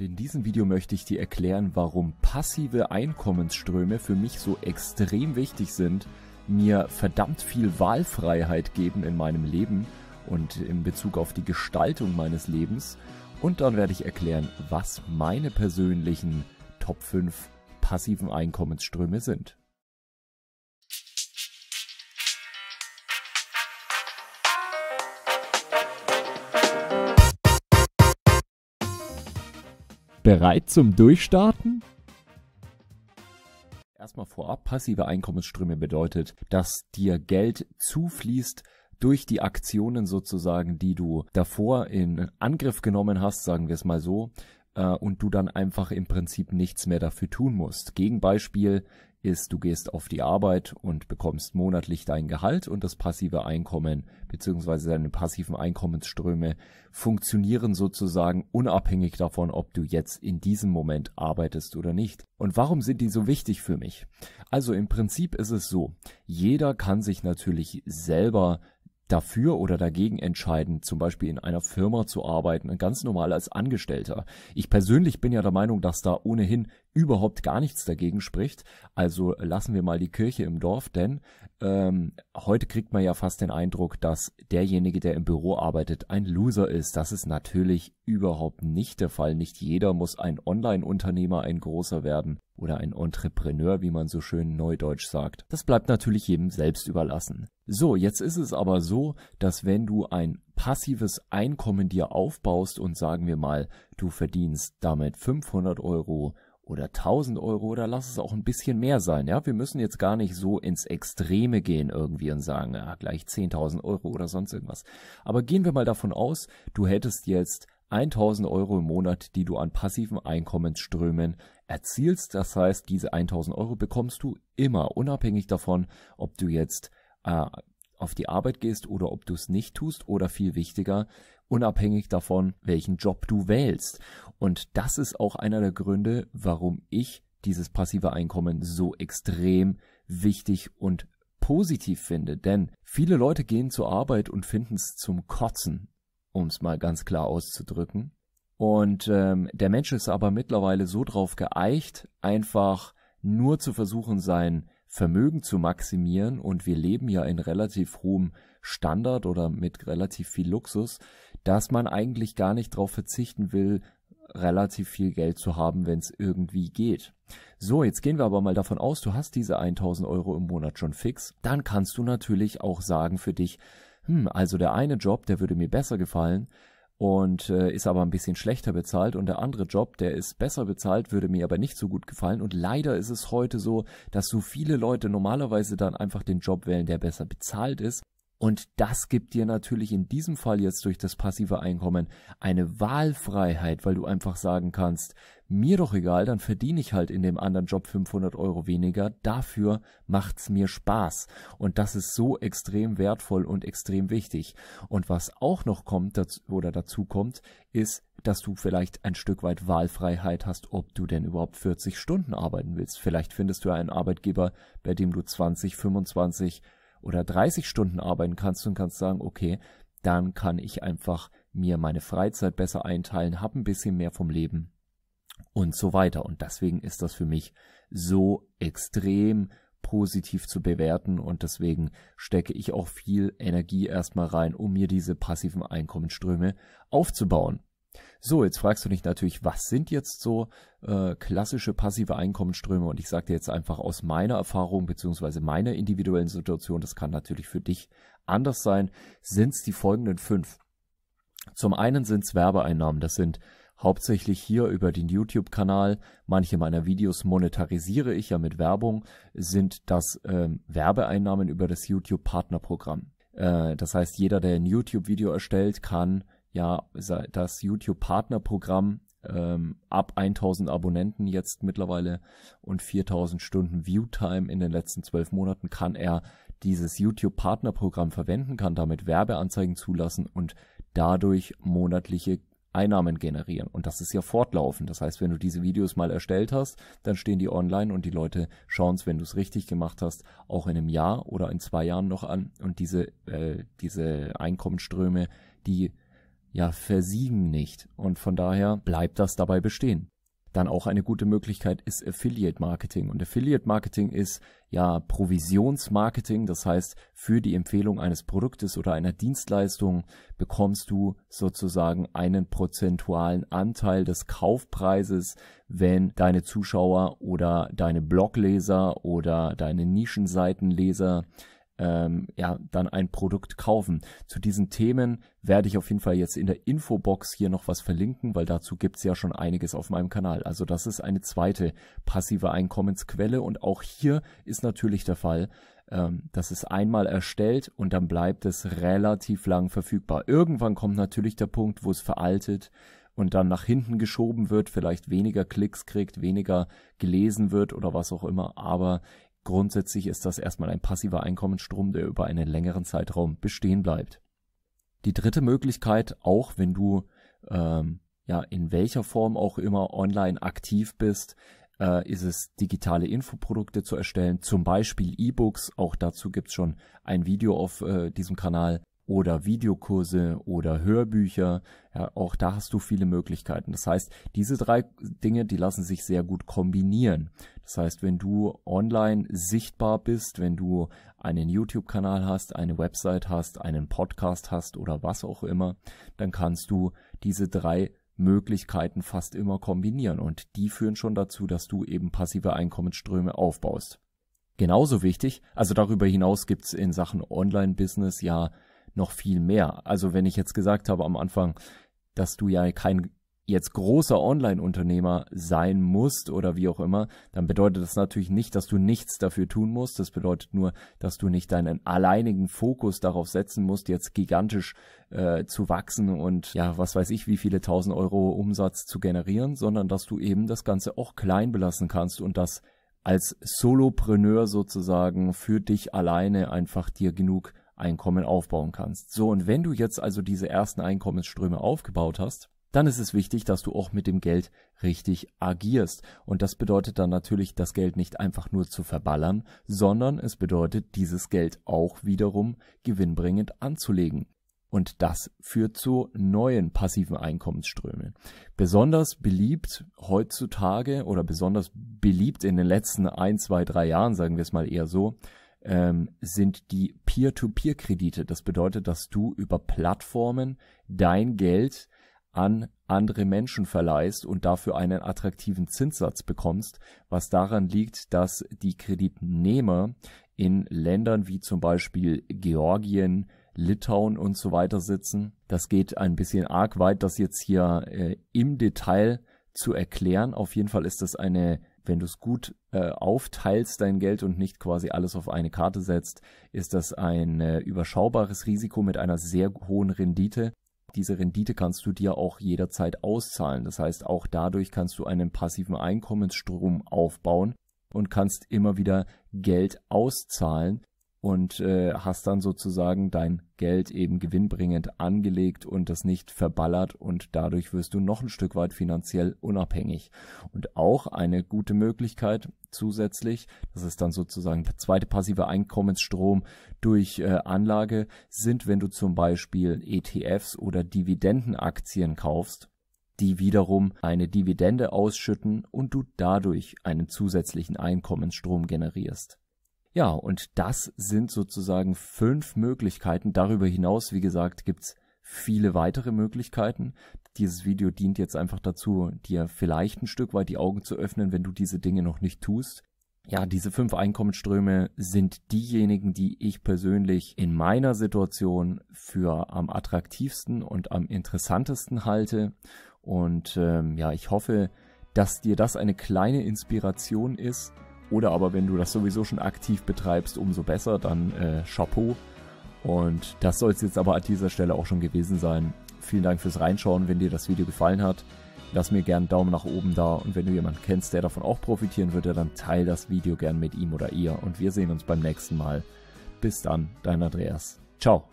In diesem Video möchte ich dir erklären, warum passive Einkommensströme für mich so extrem wichtig sind, mir verdammt viel Wahlfreiheit geben in meinem Leben und in Bezug auf die Gestaltung meines Lebens. Und dann werde ich erklären, was meine persönlichen Top 5 passiven Einkommensströme sind. Bereit zum Durchstarten? Erstmal vorab, passive Einkommensströme bedeutet, dass dir Geld zufließt durch die Aktionen sozusagen, die du davor in Angriff genommen hast, sagen wir es mal so, äh, und du dann einfach im Prinzip nichts mehr dafür tun musst. Gegenbeispiel, ist, du gehst auf die Arbeit und bekommst monatlich dein Gehalt und das passive Einkommen bzw. deine passiven Einkommensströme funktionieren sozusagen unabhängig davon, ob du jetzt in diesem Moment arbeitest oder nicht. Und warum sind die so wichtig für mich? Also im Prinzip ist es so, jeder kann sich natürlich selber dafür oder dagegen entscheiden, zum Beispiel in einer Firma zu arbeiten, ganz normal als Angestellter. Ich persönlich bin ja der Meinung, dass da ohnehin überhaupt gar nichts dagegen spricht. Also lassen wir mal die Kirche im Dorf, denn ähm, heute kriegt man ja fast den Eindruck, dass derjenige, der im Büro arbeitet, ein Loser ist. Das ist natürlich überhaupt nicht der Fall. Nicht jeder muss ein Online-Unternehmer, ein großer werden oder ein Entrepreneur, wie man so schön neudeutsch sagt. Das bleibt natürlich jedem selbst überlassen. So, jetzt ist es aber so, dass wenn du ein passives Einkommen dir aufbaust und sagen wir mal, du verdienst damit 500 Euro oder 1000 Euro oder lass es auch ein bisschen mehr sein. Ja, wir müssen jetzt gar nicht so ins Extreme gehen irgendwie und sagen, ja, ah, gleich 10.000 Euro oder sonst irgendwas. Aber gehen wir mal davon aus, du hättest jetzt 1000 Euro im Monat, die du an passiven Einkommensströmen erzielst. Das heißt, diese 1000 Euro bekommst du immer, unabhängig davon, ob du jetzt äh, auf die Arbeit gehst oder ob du es nicht tust oder viel wichtiger, unabhängig davon, welchen Job du wählst. Und das ist auch einer der Gründe, warum ich dieses passive Einkommen so extrem wichtig und positiv finde. Denn viele Leute gehen zur Arbeit und finden es zum Kotzen, um es mal ganz klar auszudrücken. Und ähm, der Mensch ist aber mittlerweile so drauf geeicht, einfach nur zu versuchen, sein Vermögen zu maximieren. Und wir leben ja in relativ hohem Standard oder mit relativ viel Luxus, dass man eigentlich gar nicht darauf verzichten will, relativ viel Geld zu haben, wenn es irgendwie geht. So, jetzt gehen wir aber mal davon aus, du hast diese 1000 Euro im Monat schon fix, dann kannst du natürlich auch sagen für dich, hm, also der eine Job, der würde mir besser gefallen und äh, ist aber ein bisschen schlechter bezahlt und der andere Job, der ist besser bezahlt, würde mir aber nicht so gut gefallen und leider ist es heute so, dass so viele Leute normalerweise dann einfach den Job wählen, der besser bezahlt ist und das gibt dir natürlich in diesem Fall jetzt durch das passive Einkommen eine Wahlfreiheit, weil du einfach sagen kannst, mir doch egal, dann verdiene ich halt in dem anderen Job 500 Euro weniger, dafür macht's mir Spaß. Und das ist so extrem wertvoll und extrem wichtig. Und was auch noch kommt oder dazu kommt, ist, dass du vielleicht ein Stück weit Wahlfreiheit hast, ob du denn überhaupt 40 Stunden arbeiten willst. Vielleicht findest du einen Arbeitgeber, bei dem du 20, 25 oder 30 Stunden arbeiten kannst und kannst sagen, okay, dann kann ich einfach mir meine Freizeit besser einteilen, habe ein bisschen mehr vom Leben und so weiter. Und deswegen ist das für mich so extrem positiv zu bewerten und deswegen stecke ich auch viel Energie erstmal rein, um mir diese passiven Einkommensströme aufzubauen. So, jetzt fragst du dich natürlich, was sind jetzt so äh, klassische passive Einkommensströme? Und ich sage dir jetzt einfach aus meiner Erfahrung bzw. meiner individuellen Situation, das kann natürlich für dich anders sein, sind es die folgenden fünf. Zum einen sind es Werbeeinnahmen, das sind hauptsächlich hier über den YouTube-Kanal. Manche meiner Videos monetarisiere ich ja mit Werbung, sind das ähm, Werbeeinnahmen über das YouTube-Partnerprogramm. Äh, das heißt, jeder, der ein YouTube-Video erstellt, kann ja das YouTube-Partnerprogramm ähm, ab 1000 Abonnenten jetzt mittlerweile und 4000 Stunden Viewtime in den letzten zwölf Monaten kann er dieses YouTube-Partnerprogramm verwenden, kann damit Werbeanzeigen zulassen und dadurch monatliche Einnahmen generieren. Und das ist ja fortlaufend. Das heißt, wenn du diese Videos mal erstellt hast, dann stehen die online und die Leute schauen es, wenn du es richtig gemacht hast, auch in einem Jahr oder in zwei Jahren noch an. Und diese, äh, diese Einkommensströme, die ja, versiegen nicht und von daher bleibt das dabei bestehen. Dann auch eine gute Möglichkeit ist Affiliate Marketing. Und Affiliate Marketing ist ja Provisionsmarketing. Das heißt, für die Empfehlung eines Produktes oder einer Dienstleistung bekommst du sozusagen einen prozentualen Anteil des Kaufpreises, wenn deine Zuschauer oder deine Blogleser oder deine Nischenseitenleser ähm, ja, dann ein Produkt kaufen. Zu diesen Themen werde ich auf jeden Fall jetzt in der Infobox hier noch was verlinken, weil dazu gibt es ja schon einiges auf meinem Kanal. Also das ist eine zweite passive Einkommensquelle und auch hier ist natürlich der Fall, ähm, das ist einmal erstellt und dann bleibt es relativ lang verfügbar. Irgendwann kommt natürlich der Punkt, wo es veraltet und dann nach hinten geschoben wird, vielleicht weniger Klicks kriegt, weniger gelesen wird oder was auch immer. Aber Grundsätzlich ist das erstmal ein passiver Einkommensstrom, der über einen längeren Zeitraum bestehen bleibt. Die dritte Möglichkeit, auch wenn du ähm, ja in welcher Form auch immer online aktiv bist, äh, ist es digitale Infoprodukte zu erstellen, zum Beispiel E-Books. Auch dazu gibt es schon ein Video auf äh, diesem Kanal oder Videokurse oder Hörbücher. Ja, auch da hast du viele Möglichkeiten. Das heißt, diese drei Dinge, die lassen sich sehr gut kombinieren. Das heißt, wenn du online sichtbar bist, wenn du einen YouTube-Kanal hast, eine Website hast, einen Podcast hast oder was auch immer, dann kannst du diese drei Möglichkeiten fast immer kombinieren und die führen schon dazu, dass du eben passive Einkommensströme aufbaust. Genauso wichtig, also darüber hinaus gibt's in Sachen Online-Business ja noch viel mehr. Also wenn ich jetzt gesagt habe am Anfang, dass du ja kein jetzt großer Online-Unternehmer sein musst oder wie auch immer, dann bedeutet das natürlich nicht, dass du nichts dafür tun musst. Das bedeutet nur, dass du nicht deinen alleinigen Fokus darauf setzen musst, jetzt gigantisch äh, zu wachsen und ja, was weiß ich, wie viele tausend Euro Umsatz zu generieren, sondern dass du eben das Ganze auch klein belassen kannst und das als Solopreneur sozusagen für dich alleine einfach dir genug Einkommen aufbauen kannst. So, und wenn du jetzt also diese ersten Einkommensströme aufgebaut hast, dann ist es wichtig, dass du auch mit dem Geld richtig agierst. Und das bedeutet dann natürlich, das Geld nicht einfach nur zu verballern, sondern es bedeutet, dieses Geld auch wiederum gewinnbringend anzulegen. Und das führt zu neuen passiven Einkommensströmen. Besonders beliebt heutzutage oder besonders beliebt in den letzten ein, zwei, drei Jahren, sagen wir es mal eher so, ähm, sind die Peer-to-Peer-Kredite. Das bedeutet, dass du über Plattformen dein Geld an andere Menschen verleihst und dafür einen attraktiven Zinssatz bekommst, was daran liegt, dass die Kreditnehmer in Ländern wie zum Beispiel Georgien, Litauen und so weiter sitzen. Das geht ein bisschen arg weit, das jetzt hier äh, im Detail zu erklären. Auf jeden Fall ist das eine wenn du es gut äh, aufteilst, dein Geld und nicht quasi alles auf eine Karte setzt, ist das ein äh, überschaubares Risiko mit einer sehr hohen Rendite. Diese Rendite kannst du dir auch jederzeit auszahlen. Das heißt, auch dadurch kannst du einen passiven Einkommensstrom aufbauen und kannst immer wieder Geld auszahlen, und äh, hast dann sozusagen dein Geld eben gewinnbringend angelegt und das nicht verballert und dadurch wirst du noch ein Stück weit finanziell unabhängig. Und auch eine gute Möglichkeit zusätzlich, das ist dann sozusagen der zweite passive Einkommensstrom durch äh, Anlage, sind, wenn du zum Beispiel ETFs oder Dividendenaktien kaufst, die wiederum eine Dividende ausschütten und du dadurch einen zusätzlichen Einkommensstrom generierst. Ja, und das sind sozusagen fünf Möglichkeiten. Darüber hinaus, wie gesagt, gibt es viele weitere Möglichkeiten. Dieses Video dient jetzt einfach dazu, dir vielleicht ein Stück weit die Augen zu öffnen, wenn du diese Dinge noch nicht tust. Ja, diese fünf Einkommensströme sind diejenigen, die ich persönlich in meiner Situation für am attraktivsten und am interessantesten halte. Und ähm, ja, ich hoffe, dass dir das eine kleine Inspiration ist, oder aber wenn du das sowieso schon aktiv betreibst, umso besser, dann äh, Chapeau. Und das soll es jetzt aber an dieser Stelle auch schon gewesen sein. Vielen Dank fürs Reinschauen, wenn dir das Video gefallen hat. Lass mir gerne einen Daumen nach oben da und wenn du jemanden kennst, der davon auch profitieren würde, dann teile das Video gern mit ihm oder ihr und wir sehen uns beim nächsten Mal. Bis dann, dein Andreas. Ciao.